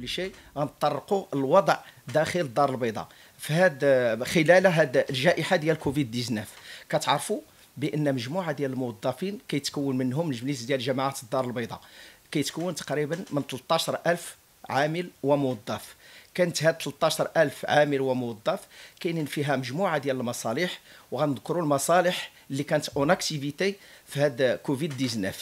كل شيء غنطرقوا الوضع داخل الدار البيضاء في هاد خلال هاد الجائحه ديال كوفيد 19 كتعرفوا بان مجموعه ديال الموظفين كيتكون منهم المجلس ديال جماعه الدار البيضاء كيتكون تقريبا من 13000 عامل وموظف كانت هاد 13000 عامل وموظف كاينين فيها مجموعه ديال المصالح وغنذكروا المصالح اللي كانت اون اكتيفيتي في هاد كوفيد 19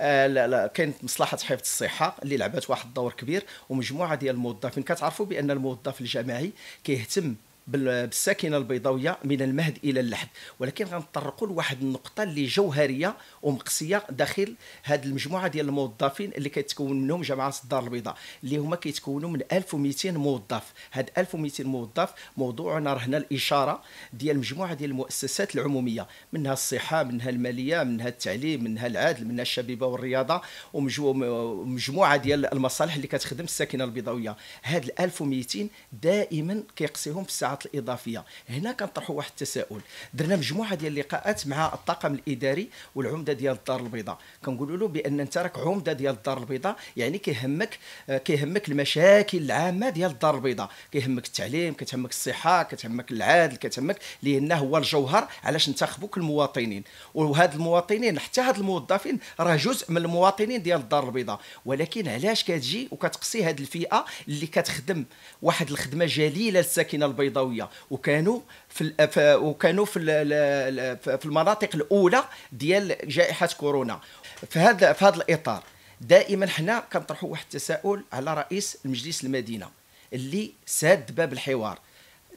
آه لا لا كانت مصلحه حفظ الصحه اللي لعبت واحد الدور كبير ومجموعه ديال الموظفين كتعرفوا بان الموظف الجماعي كيهتم بالساكنه البيضاويه من المهد الى اللحد ولكن غنطرقوا لواحد النقطه اللي جوهريه ومقصيه داخل هذه المجموعه ديال الموظفين اللي كيتكون منهم جماعه الدار البيضاء اللي هما كيتكونوا من 1200 موظف هاد 1200 موظف موضوعنا رهنا الاشاره ديال مجموعه ديال المؤسسات العموميه منها الصحه منها الماليه منها التعليم منها العدل منها الشبيبه والرياضه ومجموعه ديال المصالح اللي كتخدم الساكنه البيضاويه هاد 1200 دائما كيقصيهم في الساعه الساعات الاضافيه هنا كنطرحوا واحد التساؤل درنا مجموعه ديال اللقاءات مع الطاقم الاداري والعمده ديال الدار البيضاء كنقولوا له بان انت راك عمده ديال الدار البيضاء يعني كيهمك كيهمك المشاكل العامه ديال الدار البيضاء كيهمك التعليم كتهمك الصحه كتهمك العدل كتهمك لان هو الجوهر علاش انتخبوك المواطنين وهاد المواطنين حتى هاد الموظفين راه جزء من المواطنين ديال الدار البيضاء ولكن علاش كتجي وكتقصي هاد الفئه اللي كتخدم واحد الخدمه جليله للساكنه البيضاء الصوتاويه وكانوا في وكانوا في في المناطق الاولى ديال جائحه كورونا في هذا في هذا الاطار دائما حنا كنطرحوا واحد التساؤل على رئيس المجلس المدينه اللي ساد باب الحوار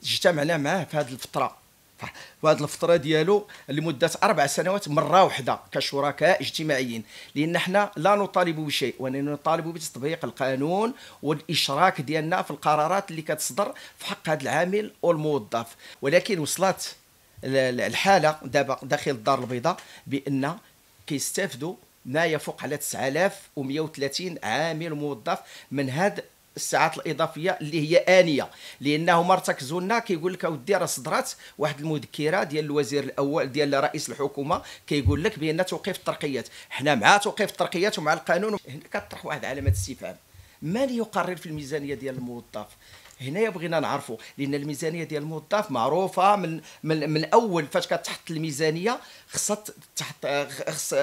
اجتمعنا معاه في هذه الفتره وهذه الفتره ديالو لمده اربع سنوات مره واحده كشركاء اجتماعيين لان حنا لا نطالب بشيء وإنما نطالب بتطبيق القانون والاشراك ديالنا في القرارات اللي كتصدر في حق هذا العامل والموظف ولكن وصلت الحاله دابا داخل الدار البيضاء بان كيستافدوا ما يفوق على 9130 عامل موظف من هذا الساعات الاضافيه اللي هي انيه لانه مرتك لنا كيقول لك اودي راه صدرات واحد المذكره ديال الوزير الاول ديال رئيس الحكومه كيقول لك بان توقيف الترقيات حنا مع توقيف الترقيات ومع القانون هنا كطرح واحد علامه استفهام من يقرر في الميزانيه ديال الموظف هنايا بغينا نعرفوا لان الميزانيه ديال الموظف معروفه من من, من الاول فاش كتحط الميزانيه خصها تحت خص,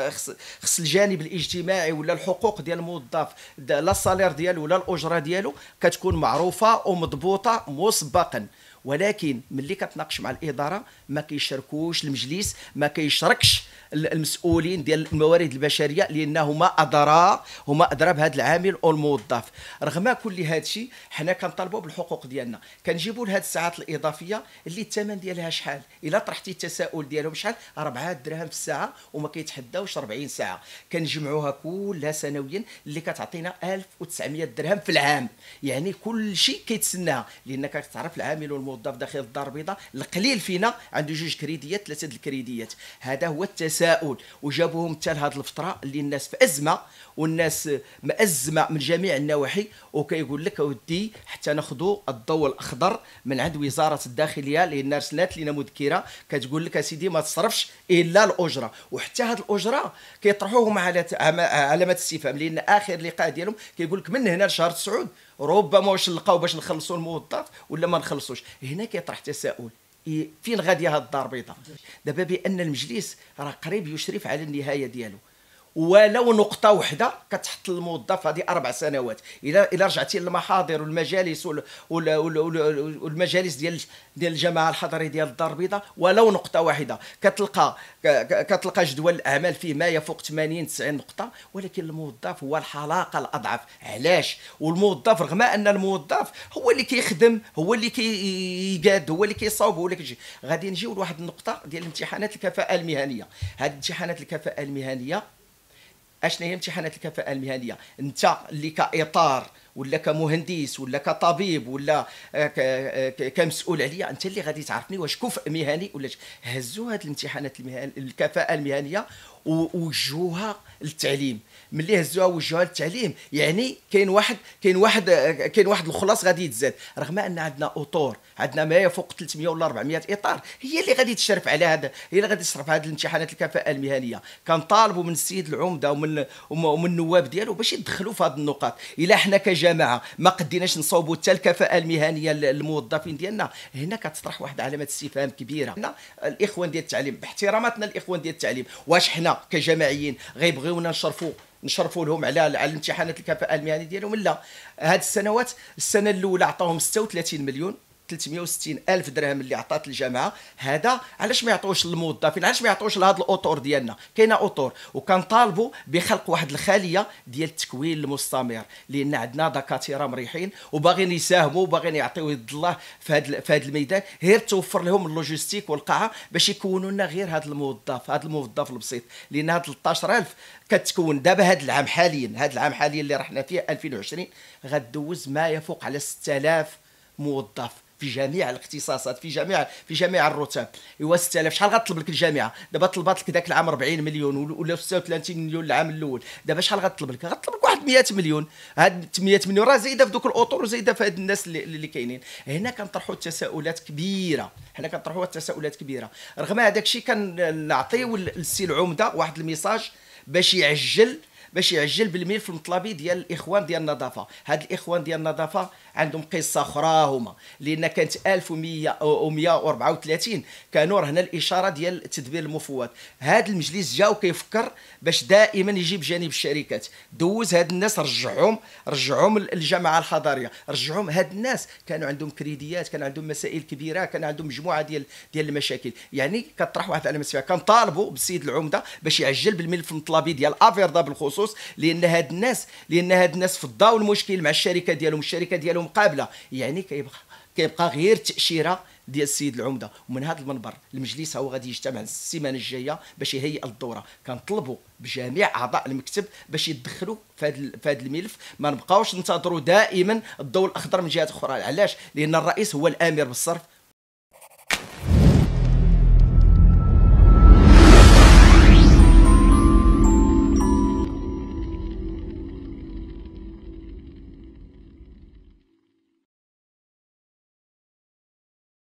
خص, الجانب الاجتماعي ولا الحقوق ديال الموظف لا السالير ديالو ولا الاجره ديالو كتكون معروفه ومضبوطه مسبقا ولكن ملي كتناقش مع الاداره ما كيشاركوش المجلس ما كيشاركش المسؤولين ديال الموارد البشريه لان هما ادرى هما ادرى بهذا العامل والموظف رغم كل هذا الشيء حنا كنطالبوا بالحقوق ديالنا كنجيبوا لهاد الساعات الاضافيه اللي الثمن ديالها شحال الا طرحتي التساؤل ديالهم شحال 4 درهم في الساعه وما كيتحداوش 40 ساعه كنجمعوها كلها سنويا اللي كتعطينا 1900 درهم في العام يعني كل شيء كيتسناها لانك كتعرف العامل والموظف داخل الدار البيضاء القليل فينا عنده جوج كريديات ثلاثه الكريديات هذا هو التساؤل تساؤل وجابوهم حتى لهذ الفتره اللي الناس في ازمه والناس مأزمه من جميع النواحي وكيقول لك اودي حتى ناخذوا الضوء الاخضر من عند وزاره الداخليه لان ارسلت لنا مذكره كتقول لك اسيدي ما تصرفش الا الاجره وحتى هذه الاجره كيطرحوهم على علامه استفهام لان اخر لقاء ديالهم كيقول لك من هنا لشهر تسعود ربما واش نلقاو باش نخلصوا الموظف ولا ما نخلصوش هنا كيطرح تساؤل فين غاديه هاد الدار البيضاء دابا بان المجلس راه قريب يشرف على النهايه ديالو ولو نقطه وحده كتحط الموظف هذه اربع سنوات الا الا رجعتي للمحاضر والمجالس والمجالس ديال ديال الجماعه الحضري ديال الدار البيضاء ولو نقطه واحده كتلقى كتلقى جدول الاعمال فيه ما يفوق 80 90 نقطه ولكن الموظف هو الحلاقه الاضعف علاش والموظف رغم ان الموظف هو اللي كيخدم هو اللي كيقاد هو اللي كيصاوب هو اللي كيجي غادي نجيو لواحد النقطه ديال امتحانات الكفاءه المهنيه هاد امتحانات الكفاءه المهنيه اشنا هي امتحانات الكفاءه المهنيه انت اللي كاطار ولا كمهندس ولا كطبيب ولا آه، آه، كمسؤول عليا انت اللي غادي تعرفني واش كفء مهني ولا هزوا هذه الامتحانات الكفاءه المهنيه ووجهوها للتعليم ملي هزوها وجهوها للتعليم يعني كاين واحد كاين واحد كاين واحد الخلاص غادي يتزاد رغم ان عندنا اطور عندنا ما يفوق 300 ولا 400 اطار هي اللي غادي تشرف على هذا هي اللي غادي تشرف على هذه الامتحانات الكفاءه المهنيه كنطالبوا من السيد العمده ومن ومن النواب ديالو باش يدخلوا في هذه النقاط الا حنا كجماعه ما قديناش نصوبوا حتى الكفاءه المهنيه للموظفين ديالنا هنا كتطرح واحد علامه استفهام كبيره هنا الاخوان ديال التعليم باحتراماتنا الاخوان ديال التعليم واش حنا كجماعيين غيبغيونا نشرفوا نشرفوا لهم على على الامتحانات الكفاءه المهنيه ديالهم لا هذه السنوات السنه الاولى عطاهم 36 مليون 360 الف درهم اللي عطات الجامعه هذا علاش ما يعطوش للموظفين علاش ما يعطوش لهذا الاطور ديالنا كاينه اطور وكنطالبوا بخلق واحد الخليه ديال التكوين المستمر لان عندنا دكاتره مريحين وباغيين يساهموا وباغيين يعطيو يد الله في هذا في هذا الميدان غير توفر لهم اللوجيستيك والقاعه باش يكونوا لنا غير هذا الموظف هذا الموظف البسيط لان هذا 13000 كتكون دابا هذا العام حاليا هذا العام حاليا اللي رحنا فيه 2020 غدوز ما يفوق على 6000 موظف في جميع الاختصاصات في جميع في جميع الرتب ايوا 6000 شحال غطلب لك الجامعه دابا طلبات لك ذاك العام 40 مليون ولا 36 مليون العام الاول دابا شحال غطلب لك غطلب لك واحد 100 مليون هاد 100 مليون راه زايده في دوك الاطور وزايده في هاد الناس اللي, اللي كاينين هنا كنطرحوا تساؤلات كبيره حنا كنطرحوا تساؤلات كبيره رغم هذاك الشيء كنعطيو للسي العمده واحد الميساج باش يعجل باش يعجل بالملف المطلبي ديال الاخوان ديال النظافه هاد الاخوان ديال النظافه عندهم قصه اخرى هما لان كانت 1134 كانوا رهنا الاشاره ديال تدبير المفوض هاد المجلس جا وكيفكر باش دائما يجيب جانب الشركات دوز هاد الناس رجعهم رجعهم للجماعه الحضاريه رجعهم هاد الناس كانوا عندهم كريديات كان عندهم مسائل كبيره كان عندهم مجموعه ديال ديال المشاكل يعني كطرح واحد العلامه كنطالبوا بالسيد العمده باش يعجل بالملف المطلبي ديال افيردا بالخصوص الخصوص لان هاد الناس لان هاد الناس فضاو المشكل مع الشركه ديالهم الشركه ديالهم قابله يعني كيبقى كيبقى غير تاشيره ديال السيد العمده ومن هذا المنبر المجلس هو غادي يجتمع السيمانه الجايه باش يهيئ الدوره كنطلبوا بجميع اعضاء المكتب باش يدخلوا في هذا في هذا الملف ما نبقاوش ننتظروا دائما الضوء الاخضر من جهه اخرى علاش لان الرئيس هو الامر بالصرف